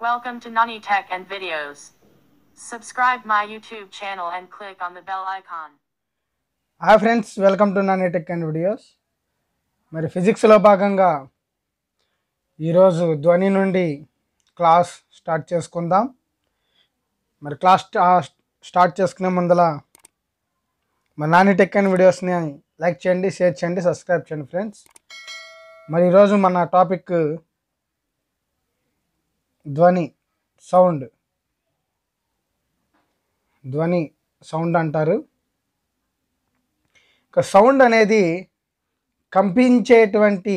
Welcome to Nani Tech and Videos. Subscribe my YouTube channel and click on the bell icon. Hi friends welcome to Nani tech and videos మరి ఫిజిక్స్లో భాగంగా ఈరోజు ధ్వని నుండి class start చేసుకుందాం మరి class start చేసుకునే ముందల మరి నాని టెక్ అండ్ వీడియోస్ని లైక్ చేయండి షేర్ చేయండి సబ్స్క్రైబ్ చేయండి ఫ్రెండ్స్ మరి ఈరోజు మన టాపిక్ ధ్వని సౌండ్ ధ్వని సౌండ్ అంటారు ఇక సౌండ్ అనేది కంపించేటువంటి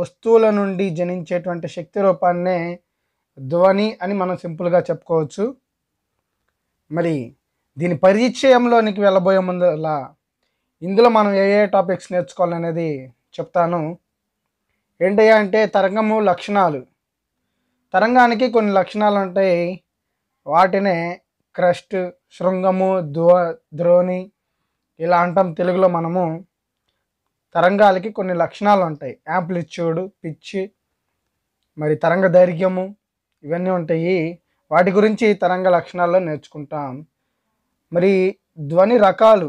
వస్తువుల నుండి జనించేటువంటి శక్తి రూపాన్నే ధ్వని అని మనం సింపుల్గా చెప్పుకోవచ్చు మరి దీని పరిచయంలోనికి వెళ్ళబోయే ముందు అలా ఇందులో మనం ఏ ఏ టాపిక్స్ నేర్చుకోవాలనేది చెప్తాను ఏంటయ్యా అంటే తరంగము లక్షణాలు తరంగానికి కొన్ని లక్షణాలు ఉంటాయి వాటినే క్రస్ట్ శృంగము ధ్వ ద్రోణి ఇలా అంటాం తెలుగులో మనము తరంగాలకి కొన్ని లక్షణాలు ఉంటాయి యాంప్లిట్యూడ్ పిచ్ మరి తరంగ దైర్ఘ్యము ఇవన్నీ ఉంటాయి వాటి గురించి తరంగ లక్షణాల్లో నేర్చుకుంటాం మరి ధ్వని రకాలు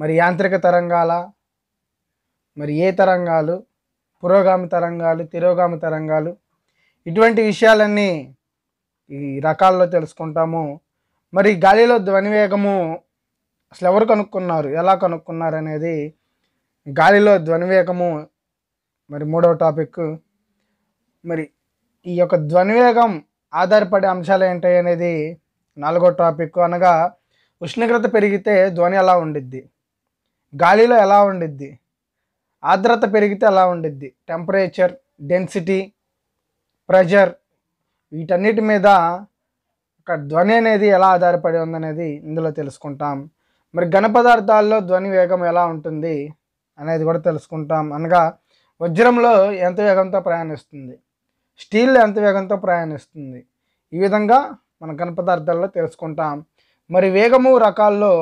మరి యాంత్రిక తరంగాల మరి ఏ తరంగాలు పురోగామి తరంగాలు తిరోగామి తరంగాలు ఇటువంటి విషయాలన్నీ ఈ రకాల్లో తెలుసుకుంటాము మరి గాలిలో ధ్వనివేగము అసలు ఎవరు కనుక్కున్నారు ఎలా కనుక్కున్నారు అనేది గాలిలో ధ్వనివేగము మరి మూడవ టాపిక్ మరి ఈ యొక్క ధ్వనివేగం ఆధారపడే అంశాలు ఏంటి అనేది నాలుగో టాపిక్ అనగా ఉష్ణోగ్రత పెరిగితే ధ్వని ఎలా ఉండిద్ది గాలిలో ఎలా ఉండిద్ది ఆర్ద్రత పెరిగితే ఎలా ఉండిద్ది టెంపరేచర్ డెన్సిటీ ప్రెజర్ వీటన్నిటి మీద ఒక ధ్వని అనేది ఎలా ఆధారపడి ఉందనేది ఇందులో తెలుసుకుంటాం మరి ఘన పదార్థాల్లో ధ్వని వేగం ఎలా ఉంటుంది అనేది కూడా తెలుసుకుంటాం అనగా వజ్రంలో ఎంత వేగంతో ప్రయాణిస్తుంది స్టీల్ ఎంత వేగంతో ప్రయాణిస్తుంది ఈ విధంగా మన ఘన పదార్థాల్లో తెలుసుకుంటాం మరి వేగము రకాల్లో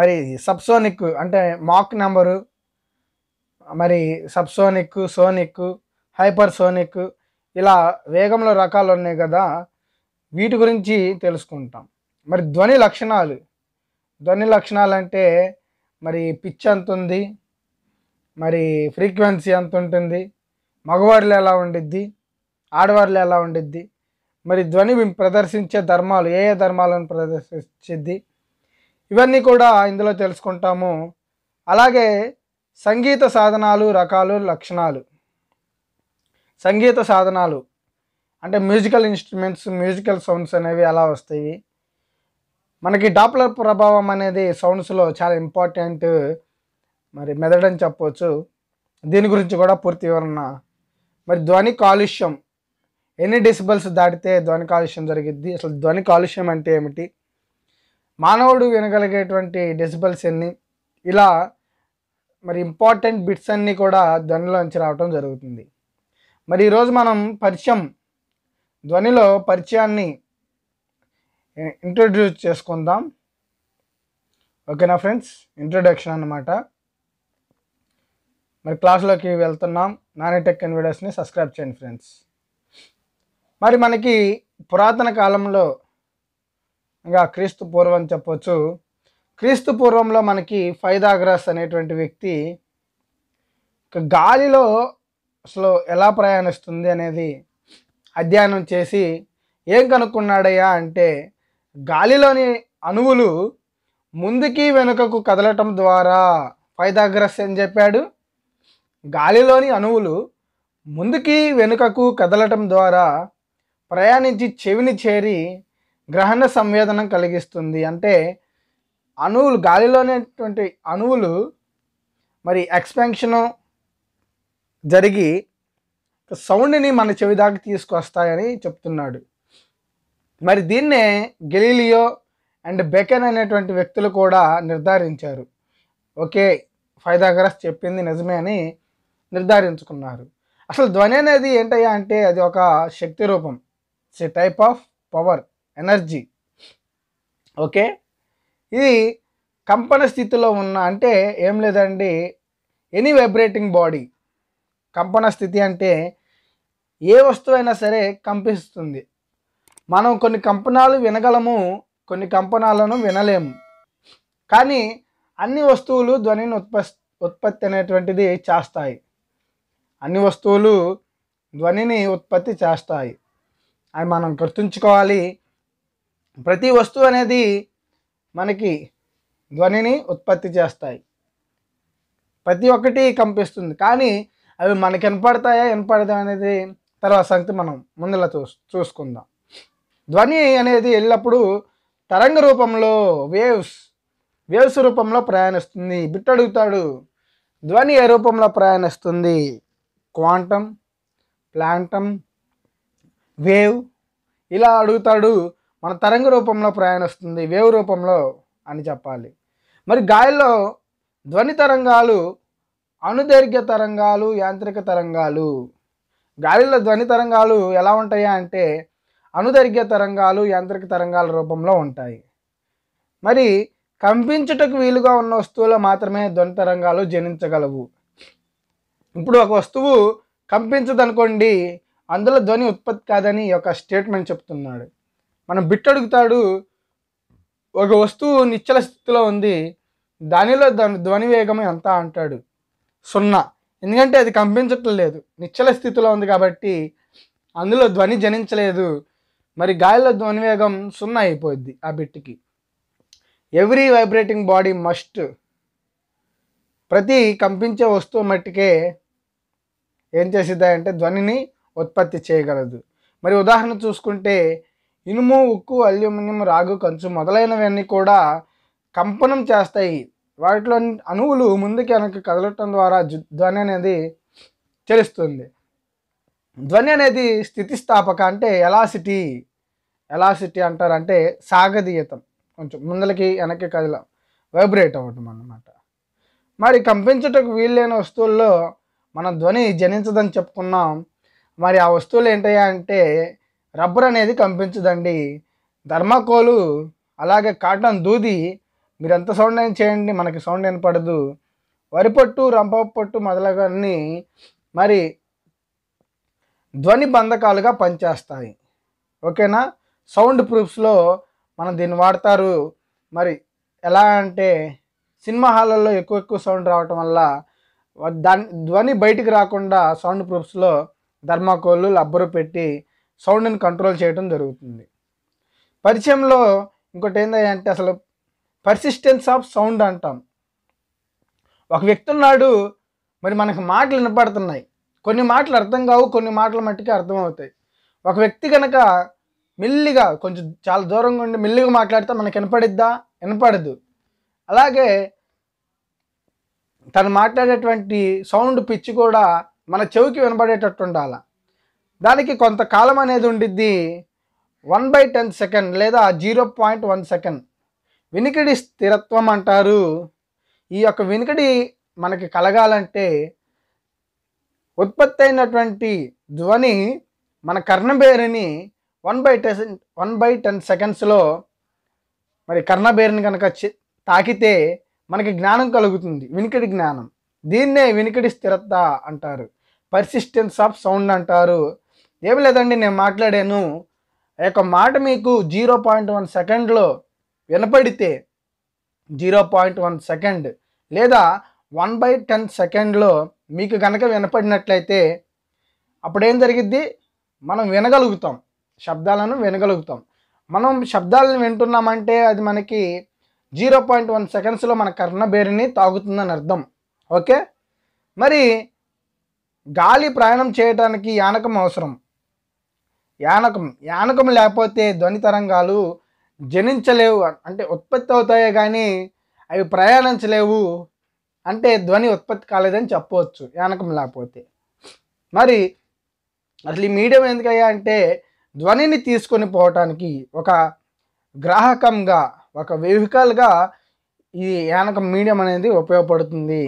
మరి సబ్సోనిక్ అంటే మాక్ నెంబరు మరి సబ్సోనిక్ సోనిక్ హైపర్ సోనిక్ ఇలా వేగంలో రకాలు ఉన్నాయి కదా వీటి గురించి తెలుసుకుంటాం మరి ధ్వని లక్షణాలు ధ్వని లక్షణాలు అంటే మరి పిచ్ ఎంత ఉంది మరి ఫ్రీక్వెన్సీ ఎంత ఉంటుంది మగవారిలో ఎలా ఉండిద్ది ఆడవారిలో ఎలా ఉండిద్ది మరి ధ్వని ప్రదర్శించే ధర్మాలు ఏ ఏ ధర్మాలను ప్రదర్శించిద్ది ఇవన్నీ కూడా ఇందులో తెలుసుకుంటాము అలాగే సంగీత సాధనాలు రకాలు లక్షణాలు సంగీత సాధనాలు అంటే మ్యూజికల్ ఇన్స్ట్రుమెంట్స్ మ్యూజికల్ సౌండ్స్ అనేవి ఎలా వస్తాయి మనకి డాప్లర్ ప్రభావం అనేది సౌండ్స్లో చాలా ఇంపార్టెంట్ మరి మెదడని చెప్పవచ్చు దీని గురించి కూడా పూర్తి వివరణ మరి ధ్వని కాలుష్యం ఎన్ని డిసిబల్స్ దాటితే ధ్వని కాలుష్యం జరిగిద్ది అసలు ధ్వని కాలుష్యం అంటే ఏమిటి మానవుడు వినగలిగేటువంటి డిసిబల్స్ ఎన్ని ఇలా మరి ఇంపార్టెంట్ బిట్స్ అన్నీ కూడా ధ్వనిలోంచి రావడం జరుగుతుంది మరి ఈరోజు మనం పరిచయం ధ్వనిలో పరిచయాన్ని ఇంట్రడ్యూస్ చేసుకుందాం ఓకేనా ఫ్రెండ్స్ ఇంట్రొడక్షన్ అనమాట మరి క్లాస్లోకి వెళ్తున్నాం టెక్ అండ్ వీడియోస్ని సబ్స్క్రైబ్ చేయండి ఫ్రెండ్స్ మరి మనకి పురాతన కాలంలో ఇంకా క్రీస్తు పూర్వం చెప్పవచ్చు క్రీస్తు పూర్వంలో మనకి ఫైదాగ్రాస్ అనేటువంటి వ్యక్తి గాలిలో అసలు ఎలా ప్రయాణిస్తుంది అనేది అధ్యయనం చేసి ఏం కనుక్కున్నాడయ్యా అంటే గాలిలోని అణువులు ముందుకి వెనుకకు కదలటం ద్వారా పైదాగ్రస్ అని చెప్పాడు గాలిలోని అణువులు ముందుకి వెనుకకు కదలటం ద్వారా ప్రయాణించి చెవిని చేరి గ్రహణ సంవేదనం కలిగిస్తుంది అంటే అణువులు గాలిలోనేటువంటి అణువులు మరి ఎక్స్పెన్షను జరిగి సౌండ్ని మన చెవిదాకి తీసుకొస్తాయని చెప్తున్నాడు మరి దీన్నే గెలీలియో అండ్ బెకెన్ అనేటువంటి వ్యక్తులు కూడా నిర్ధారించారు ఓకే ఫైదాగ్రస్ చెప్పింది నిజమే అని నిర్ధారించుకున్నారు అసలు ధ్వని అనేది ఏంటయ్యా అంటే అది ఒక శక్తి రూపం it's a type of power energy okay ఇది కంపన స్థితిలో ఉన్న అంటే ఏం లేదండి ఎనీ వైబ్రేటింగ్ బాడీ కంపన స్థితి అంటే ఏ వస్తువైనా సరే కంపిస్తుంది మనం కొన్ని కంపనాలు వినగలము కొన్ని కంపనాలను వినలేము కానీ అన్ని వస్తువులు ధ్వనిని ఉత్పత్తి ఉత్పత్తి అనేటువంటిది చేస్తాయి అన్ని వస్తువులు ధ్వనిని ఉత్పత్తి చేస్తాయి అవి మనం గుర్తుంచుకోవాలి ప్రతి వస్తువు అనేది మనకి ధ్వనిని ఉత్పత్తి చేస్తాయి ప్రతి ఒక్కటి కంపిస్తుంది కానీ అవి మనకి వినపడతాయా వినపడదా అనేది తర్వాత సంగతి మనం ముందులా చూ చూసుకుందాం ధ్వని అనేది ఎల్లప్పుడూ తరంగ రూపంలో వేవ్స్ వేవ్స్ రూపంలో ప్రయాణిస్తుంది బిట్ అడుగుతాడు ధ్వని ఏ రూపంలో ప్రయాణిస్తుంది క్వాంటమ్ ప్లాంటమ్ వేవ్ ఇలా అడుగుతాడు మన తరంగ రూపంలో ప్రయాణిస్తుంది వేవ్ రూపంలో అని చెప్పాలి మరి గాయల్లో ధ్వని తరంగాలు అణుదైర్ఘ్య తరంగాలు యాంత్రిక తరంగాలు గాలిలో ధ్వని తరంగాలు ఎలా ఉంటాయా అంటే అణుదైర్ఘ్య తరంగాలు యాంత్రిక తరంగాల రూపంలో ఉంటాయి మరి కంపించుటకు వీలుగా ఉన్న వస్తువులో మాత్రమే ధ్వని తరంగాలు జనించగలవు ఇప్పుడు ఒక వస్తువు కంపించదనుకోండి అందులో ధ్వని ఉత్పత్తి కాదని ఒక స్టేట్మెంట్ చెప్తున్నాడు మనం బిట్ అడుగుతాడు ఒక వస్తువు నిశ్చల స్థితిలో ఉంది దానిలో ధ్వని వేగం ఎంత అంటాడు సున్నా ఎందుకంటే అది కంపించటం లేదు నిశ్చల స్థితిలో ఉంది కాబట్టి అందులో ధ్వని జనించలేదు మరి గాలిలో ధ్వని వేగం సున్నా అయిపోద్ది ఆ బిట్కి ఎవ్రీ వైబ్రేటింగ్ బాడీ మస్ట్ ప్రతి కంపించే వస్తువు మట్టికే ఏం చేసిద్దా అంటే ధ్వనిని ఉత్పత్తి చేయగలదు మరి ఉదాహరణ చూసుకుంటే ఇనుము ఉక్కు అల్యూమినియం రాగు కంచు మొదలైనవన్నీ కూడా కంపనం చేస్తాయి వాటిలో అణువులు ముందుకి వెనక్కి కదలటం ద్వారా ధ్వని అనేది తెలుస్తుంది ధ్వని అనేది స్థితిస్థాపక అంటే ఎలాసిటీ ఎలాసిటీ అంటారు అంటే సాగదీయతం కొంచెం ముందలకి వెనక్కి కదల వైబ్రేట్ అవ్వటం అన్నమాట మరి కంపించటకు వీల్లేని వస్తువుల్లో మన ధ్వని జనించదని చెప్పుకున్నాం మరి ఆ వస్తువులు ఏంటయ్యా అంటే రబ్బర్ అనేది కంపించదండి ధర్మకోలు అలాగే కాటన్ దూది మీరు ఎంత సౌండ్ అయినా చేయండి మనకి సౌండ్ వినపడదు పట్టు రంపపు పొట్టు మొదలగన్నీ మరి ధ్వని బంధకాలుగా పనిచేస్తాయి ఓకేనా సౌండ్ ప్రూఫ్స్లో మనం దీన్ని వాడతారు మరి ఎలా అంటే సినిమా హాళ్ళల్లో ఎక్కువ ఎక్కువ సౌండ్ రావటం వల్ల దాని ధ్వని బయటికి రాకుండా సౌండ్ ప్రూఫ్స్లో ధర్మాకోళ్ళు లబ్బరు పెట్టి సౌండ్ని కంట్రోల్ చేయడం జరుగుతుంది పరిచయంలో ఇంకోటి ఏంటంటే అసలు పర్సిస్టెన్స్ ఆఫ్ సౌండ్ అంటాం ఒక వ్యక్తి ఉన్నాడు మరి మనకు మాటలు వినపడుతున్నాయి కొన్ని మాటలు అర్థం కావు కొన్ని మాటలు మట్టికి అర్థమవుతాయి ఒక వ్యక్తి కనుక మెల్లిగా కొంచెం చాలా దూరంగా ఉండి మెల్లిగా మాట్లాడితే మనకు వినపడిద్దా వినపడదు అలాగే తను మాట్లాడేటువంటి సౌండ్ పిచ్చి కూడా మన చెవికి వినపడేటట్టు ఉండాల దానికి కొంతకాలం అనేది ఉండిద్ది వన్ బై టెన్ సెకండ్ లేదా జీరో పాయింట్ వన్ సెకండ్ వినికిడి స్థిరత్వం అంటారు ఈ యొక్క వినికిడి మనకి కలగాలంటే ఉత్పత్తి అయినటువంటి ధ్వని మన కర్ణబేరిని one by ten one by ten సెకండ్స్లో మరి కర్ణబేరిని కనుక తాకితే మనకి జ్ఞానం కలుగుతుంది వినికిడి జ్ఞానం దీన్నే వినికిడి స్థిరత అంటారు పర్సిస్టెన్స్ ఆఫ్ సౌండ్ అంటారు ఏమి లేదండి నేను మాట్లాడాను ఆ యొక్క మాట మీకు జీరో పాయింట్ వన్ సెకండ్లో వినపడితే జీరో పాయింట్ వన్ సెకండ్ లేదా వన్ బై టెన్ సెకండ్లో మీకు కనుక వినపడినట్లయితే అప్పుడేం జరిగిద్ది మనం వినగలుగుతాం శబ్దాలను వినగలుగుతాం మనం శబ్దాలను వింటున్నామంటే అది మనకి జీరో పాయింట్ వన్ సెకండ్స్లో మన కర్ణబేరిని తాగుతుందని అర్థం ఓకే మరి గాలి ప్రయాణం చేయడానికి యానకం అవసరం యానకం యానకం లేకపోతే ధ్వని తరంగాలు జనించలేవు అంటే ఉత్పత్తి అవుతాయే కానీ అవి ప్రయాణించలేవు అంటే ధ్వని ఉత్పత్తి కాలేదని చెప్పవచ్చు యానకం లేకపోతే మరి అసలు ఈ మీడియం ఎందుకయ్యా అంటే ధ్వనిని తీసుకొని పోవటానికి ఒక గ్రాహకంగా ఒక వెహికల్గా ఈ యానకం మీడియం అనేది ఉపయోగపడుతుంది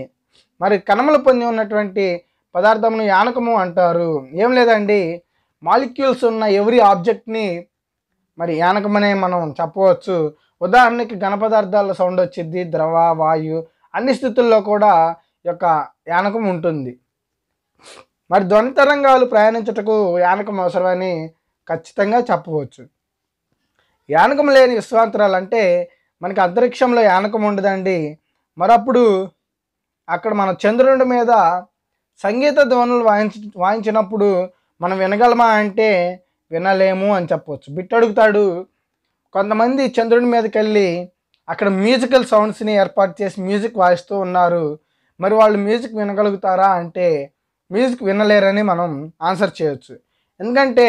మరి కణములు పొంది ఉన్నటువంటి పదార్థమును యానకము అంటారు ఏం లేదండి మాలిక్యూల్స్ ఉన్న ఎవ్రీ ఆబ్జెక్ట్ని మరి యానకమనే మనం చెప్పవచ్చు ఉదాహరణకి ఘనపదార్థాల సౌండ్ వచ్చింది ద్రవ వాయు అన్ని స్థితుల్లో కూడా యొక్క యానకం ఉంటుంది మరి ధ్వని తరంగాలు ప్రయాణించటకు యానకం అవసరమని ఖచ్చితంగా చెప్పవచ్చు యానకం లేని విశ్వాంతరాలు అంటే మనకి అంతరిక్షంలో యానకం ఉండదండి మరప్పుడు అక్కడ మన చంద్రుడి మీద సంగీత ధ్వనులు వాయించ వాయించినప్పుడు మనం వినగలమా అంటే వినలేము అని చెప్పవచ్చు బిట్ అడుగుతాడు కొంతమంది చంద్రుని మీదకి వెళ్ళి అక్కడ మ్యూజికల్ సౌండ్స్ని ఏర్పాటు చేసి మ్యూజిక్ వాయిస్తూ ఉన్నారు మరి వాళ్ళు మ్యూజిక్ వినగలుగుతారా అంటే మ్యూజిక్ వినలేరని మనం ఆన్సర్ చేయొచ్చు ఎందుకంటే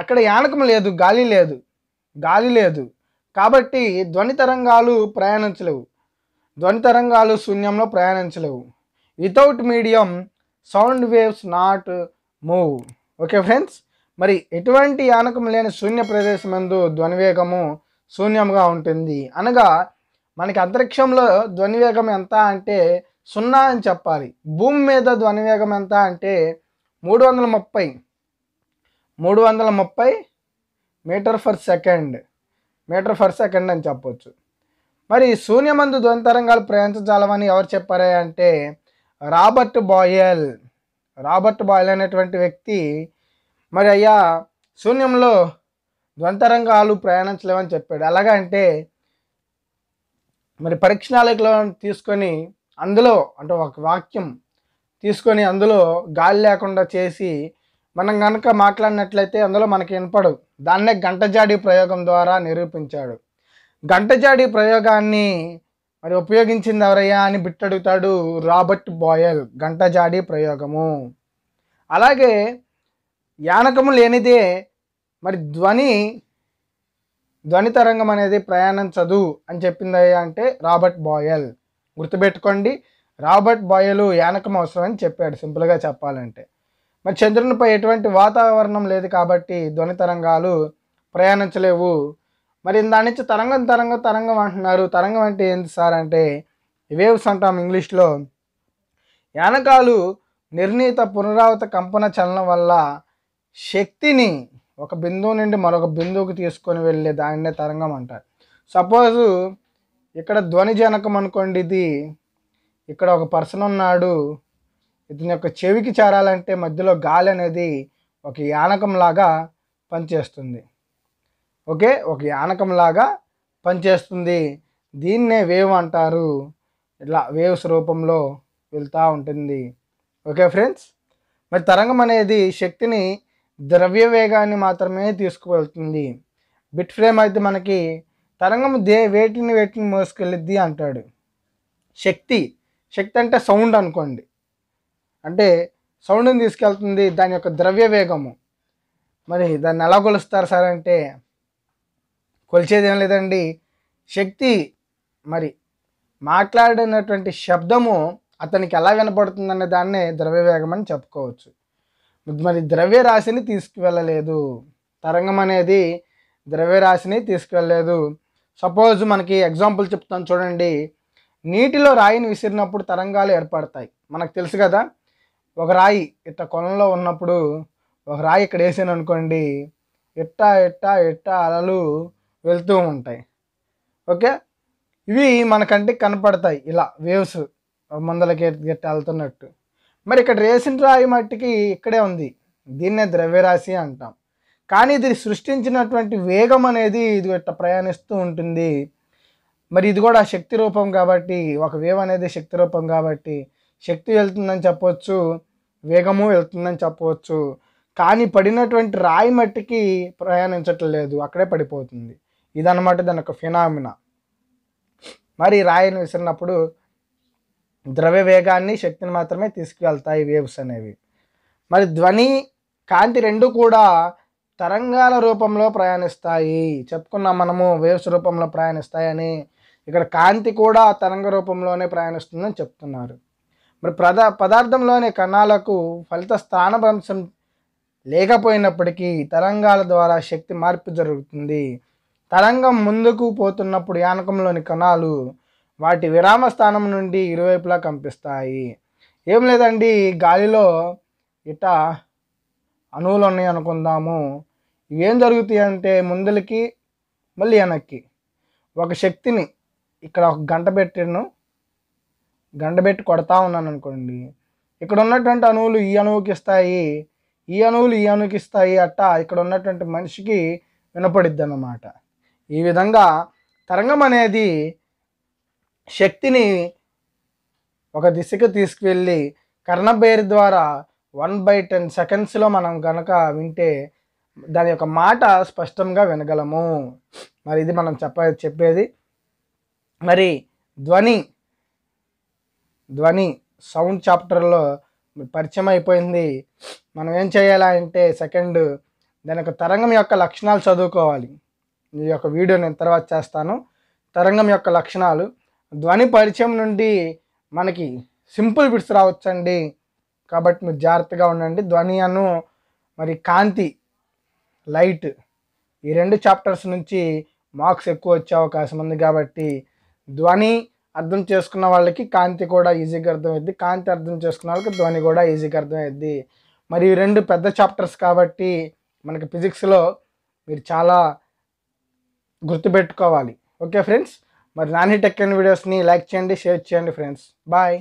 అక్కడ యానకం లేదు గాలి లేదు గాలి లేదు కాబట్టి ధ్వని తరంగాలు ప్రయాణించలేవు ధ్వని తరంగాలు శూన్యంలో ప్రయాణించలేవు without medium sound waves not move okay friends మరి ఎటువంటి యానకం లేని శూన్య ఎందు ధ్వనివేగము శూన్యంగా ఉంటుంది అనగా మనకి అంతరిక్షంలో ధ్వనివేగం ఎంత అంటే సున్నా అని చెప్పాలి భూమి మీద ధ్వనివేగం ఎంత అంటే మూడు వందల ముప్పై మూడు వందల ముప్పై metre per second metre per second అని చెప్పొచ్చు మరి శూన్యమందు ధ్వని తరంగాలు ప్రయాణించజాలవని ఎవరు చెప్పారే అంటే రాబర్ట్ బాయల్ రాబర్ట్ బాయల్ అనేటువంటి వ్యక్తి మరి అయ్యా శూన్యంలో ద్వంతరంగాలు ప్రయాణించలేవని చెప్పాడు ఎలాగా అంటే మరి పరీక్షణాలకులను తీసుకొని అందులో అంటే ఒక వాక్యం తీసుకొని అందులో గాలి లేకుండా చేసి మనం కనుక మాట్లాడినట్లయితే అందులో మనకి వినపడు దాన్నే గంటజాడి ప్రయోగం ద్వారా నిరూపించాడు గంటజాడి ప్రయోగాన్ని మరి ఉపయోగించింది ఎవరయ్యా అని బిట్టడుగుతాడు రాబర్ట్ బాయల్ గంటజాడి ప్రయోగము అలాగే యానకము లేనిదే మరి ధ్వని ధ్వని తరంగం అనేది ప్రయాణం చదువు అని చెప్పింది అంటే రాబర్ట్ బాయల్ గుర్తుపెట్టుకోండి రాబర్ట్ బాయలు యానకం అవసరం అని చెప్పాడు సింపుల్గా చెప్పాలంటే మరి చంద్రునిపై ఎటువంటి వాతావరణం లేదు కాబట్టి ధ్వని తరంగాలు ప్రయాణించలేవు మరి దాని నుంచి తరంగం తరంగం తరంగం అంటున్నారు తరంగం అంటే ఏంటి సార్ అంటే వేవ్స్ అంటాం ఇంగ్లీష్లో యానకాలు నిర్ణీత పునరావృత కంపన చలనం వల్ల శక్తిని ఒక బిందువు నుండి మరొక బిందువుకి తీసుకొని వెళ్ళే దానినే తరంగం అంటారు సపోజు ఇక్కడ ధ్వని జనకం అనుకోండి ఇది ఇక్కడ ఒక పర్సన్ ఉన్నాడు ఇతని యొక్క చెవికి చేరాలంటే మధ్యలో గాలి అనేది ఒక యానకంలాగా పనిచేస్తుంది ఓకే ఒక యానకంలాగా పనిచేస్తుంది దీన్నే వేవ్ అంటారు ఇట్లా వేవ్స్ రూపంలో వెళ్తూ ఉంటుంది ఓకే ఫ్రెండ్స్ మరి తరంగం అనేది శక్తిని ద్రవ్య వేగాన్ని మాత్రమే తీసుకువెళ్తుంది బిట్ ఫ్రేమ్ అయితే మనకి తరంగం దే వేటిని వేటిని మోసుకెళ్ళిద్ది అంటాడు శక్తి శక్తి అంటే సౌండ్ అనుకోండి అంటే సౌండ్ని తీసుకెళ్తుంది దాని యొక్క ద్రవ్య వేగము మరి దాన్ని ఎలా కొలుస్తారు సార్ అంటే కొలిచేది ఏం లేదండి శక్తి మరి మాట్లాడినటువంటి శబ్దము అతనికి ఎలా వినపడుతుందనే దాన్నే ద్రవ్యవేగం అని చెప్పుకోవచ్చు మరి ద్రవ్యరాశిని తీసుకువెళ్ళలేదు తరంగం అనేది ద్రవ్యరాశిని తీసుకువెళ్ళలేదు సపోజ్ మనకి ఎగ్జాంపుల్ చెప్తాను చూడండి నీటిలో రాయిని విసిరినప్పుడు తరంగాలు ఏర్పడతాయి మనకు తెలుసు కదా ఒక రాయి ఇట్ట కొలంలో ఉన్నప్పుడు ఒక రాయి ఇక్కడ వేసాను అనుకోండి ఎట్ట ఎట్ట ఎట్ట అలలు వెళ్తూ ఉంటాయి ఓకే ఇవి మనకంటే కనపడతాయి ఇలా వేవ్స్ ముందలకి గట్టి వెళ్తున్నట్టు మరి ఇక్కడ రేసిన రాయి మట్టికి ఇక్కడే ఉంది దీన్నే ద్రవ్యరాశి అంటాం కానీ ఇది సృష్టించినటువంటి వేగం అనేది ఇది ఇట్లా ప్రయాణిస్తూ ఉంటుంది మరి ఇది కూడా శక్తి రూపం కాబట్టి ఒక వేవ్ అనేది శక్తి రూపం కాబట్టి శక్తి వెళ్తుందని చెప్పవచ్చు వేగము వెళ్తుందని చెప్పవచ్చు కానీ పడినటువంటి రాయి మట్టికి ప్రయాణించట్లేదు అక్కడే పడిపోతుంది ఇదన్నమాట దాని ఒక ఫినామినా మరి రాయిని విసిరినప్పుడు ద్రవ్య వేగాన్ని శక్తిని మాత్రమే తీసుకువెళ్తాయి వేవ్స్ అనేవి మరి ధ్వని కాంతి రెండు కూడా తరంగాల రూపంలో ప్రయాణిస్తాయి చెప్పుకున్నాం మనము వేవ్స్ రూపంలో ప్రయాణిస్తాయని ఇక్కడ కాంతి కూడా తరంగ రూపంలోనే ప్రయాణిస్తుందని చెప్తున్నారు మరి ప్రదా పదార్థంలోని కణాలకు ఫలిత స్థానభ్రంశం లేకపోయినప్పటికీ తరంగాల ద్వారా శక్తి మార్పు జరుగుతుంది తరంగం ముందుకు పోతున్నప్పుడు యానకంలోని కణాలు వాటి విరామ స్థానం నుండి ఇరువైపులా కంపిస్తాయి ఏం లేదండి గాలిలో ఇట అణువులు ఉన్నాయి అనుకుందాము ఏం జరుగుతాయి అంటే ముందలకి మళ్ళీ వెనక్కి ఒక శక్తిని ఇక్కడ ఒక గంట పెట్టాను గంట పెట్టి కొడతా ఉన్నాను అనుకోండి ఇక్కడ ఉన్నటువంటి అణువులు ఈ అణువుకి ఇస్తాయి ఈ అణువులు ఈ అణువుకి ఇస్తాయి అట్ట ఇక్కడ ఉన్నటువంటి మనిషికి వినపడిద్ది అన్నమాట ఈ విధంగా తరంగం అనేది శక్తిని ఒక దిశకు తీసుకువెళ్ళి కర్ణబేరి ద్వారా వన్ బై టెన్ సెకండ్స్లో మనం కనుక వింటే దాని యొక్క మాట స్పష్టంగా వినగలము మరి ఇది మనం చెప్ప చెప్పేది మరి ధ్వని ధ్వని సౌండ్ చాప్టర్లో పరిచయం అయిపోయింది మనం ఏం చేయాలా అంటే సెకండ్ దాని యొక్క తరంగం యొక్క లక్షణాలు చదువుకోవాలి ఈ యొక్క వీడియో నేను తర్వాత చేస్తాను తరంగం యొక్క లక్షణాలు ధ్వని పరిచయం నుండి మనకి సింపుల్ బిట్స్ రావచ్చండి కాబట్టి మీరు జాగ్రత్తగా ఉండండి ధ్వని అను మరి కాంతి లైట్ ఈ రెండు చాప్టర్స్ నుంచి మార్క్స్ ఎక్కువ వచ్చే అవకాశం ఉంది కాబట్టి ధ్వని అర్థం చేసుకున్న వాళ్ళకి కాంతి కూడా ఈజీగా అర్థమైద్ది కాంతి అర్థం చేసుకున్న వాళ్ళకి ధ్వని కూడా ఈజీగా అర్థమైద్ది మరి ఈ రెండు పెద్ద చాప్టర్స్ కాబట్టి మనకి ఫిజిక్స్లో మీరు చాలా గుర్తుపెట్టుకోవాలి ఓకే ఫ్రెండ్స్ మరి నాని టెక్ అండ్ వీడియోస్ని లైక్ చేయండి షేర్ చేయండి ఫ్రెండ్స్ బాయ్